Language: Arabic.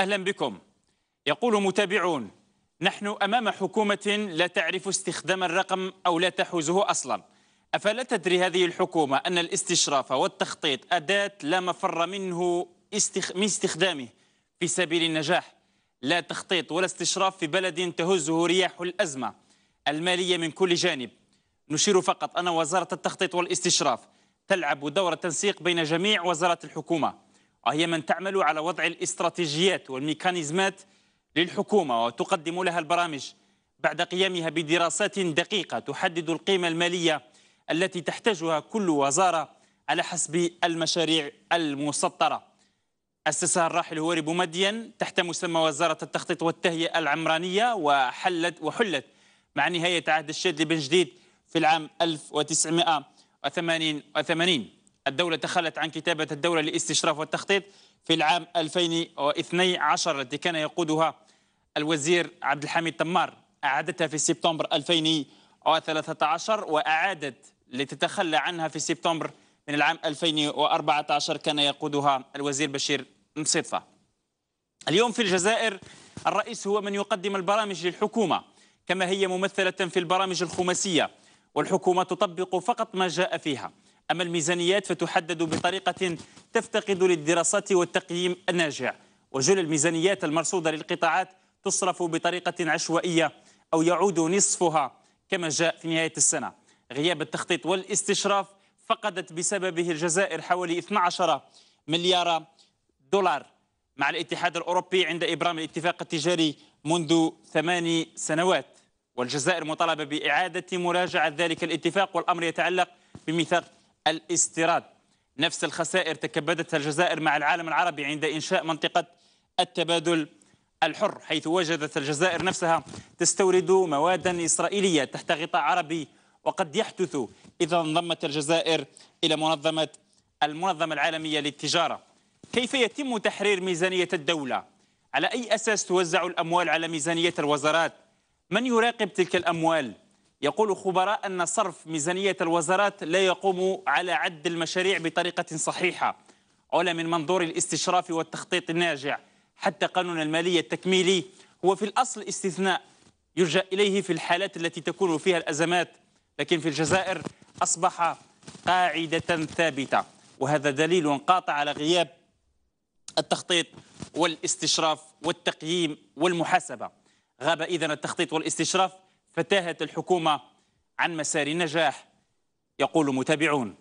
أهلا بكم يقول متابعون نحن أمام حكومة لا تعرف استخدام الرقم أو لا تحوزه أصلا أفلا تدري هذه الحكومة أن الاستشراف والتخطيط أداة لا مفر منه استخ... من استخدامه في سبيل النجاح لا تخطيط ولا استشراف في بلد تهزه رياح الأزمة المالية من كل جانب نشير فقط أن وزارة التخطيط والاستشراف تلعب دور تنسيق بين جميع وزارات الحكومة وهي من تعمل على وضع الاستراتيجيات والميكانيزمات للحكومة وتقدم لها البرامج بعد قيامها بدراسات دقيقة تحدد القيمة المالية التي تحتاجها كل وزارة على حسب المشاريع المسطرة أسسها الراحل هواري بومدين تحت مسمى وزارة التخطيط والتهيئة العمرانية وحلت وحلت مع نهاية عهد الشاذلي بن جديد في العام 1988 الدولة تخلت عن كتابة الدولة للاستشراف والتخطيط في العام 2012 التي كان يقودها الوزير عبد الحميد تمار أعادتها في سبتمبر 2013 وأعادت لتتخلى عنها في سبتمبر من العام 2014 كان يقودها الوزير بشير مصطفى اليوم في الجزائر الرئيس هو من يقدم البرامج للحكومة كما هي ممثلة في البرامج الخماسية والحكومة تطبق فقط ما جاء فيها أما الميزانيات فتحدد بطريقة تفتقد للدراسات والتقييم الناجع وجل الميزانيات المرصودة للقطاعات تصرف بطريقة عشوائية أو يعود نصفها كما جاء في نهاية السنة غياب التخطيط والاستشراف فقدت بسببه الجزائر حوالي 12 مليار دولار مع الاتحاد الأوروبي عند إبرام الاتفاق التجاري منذ ثماني سنوات والجزائر مطالبة بإعادة مراجعة ذلك الاتفاق والأمر يتعلق بميثاق الاستيراد نفس الخسائر تكبدتها الجزائر مع العالم العربي عند إنشاء منطقة التبادل الحر حيث وجدت الجزائر نفسها تستورد موادا إسرائيلية تحت غطاء عربي وقد يحدث إذا انضمت الجزائر إلى منظمة المنظمة العالمية للتجارة كيف يتم تحرير ميزانية الدولة؟ على أي أساس توزع الأموال على ميزانية الوزارات؟ من يراقب تلك الأموال؟ يقول خبراء أن صرف ميزانية الوزارات لا يقوم على عد المشاريع بطريقة صحيحة أولا من منظور الاستشراف والتخطيط الناجع حتى قانون المالية التكميلي هو في الأصل استثناء يرجع إليه في الحالات التي تكون فيها الأزمات لكن في الجزائر أصبح قاعدة ثابتة وهذا دليل قاطع على غياب التخطيط والاستشراف والتقييم والمحاسبة غاب إذن التخطيط والاستشراف فتاهت الحكومة عن مسار النجاح يقول متابعون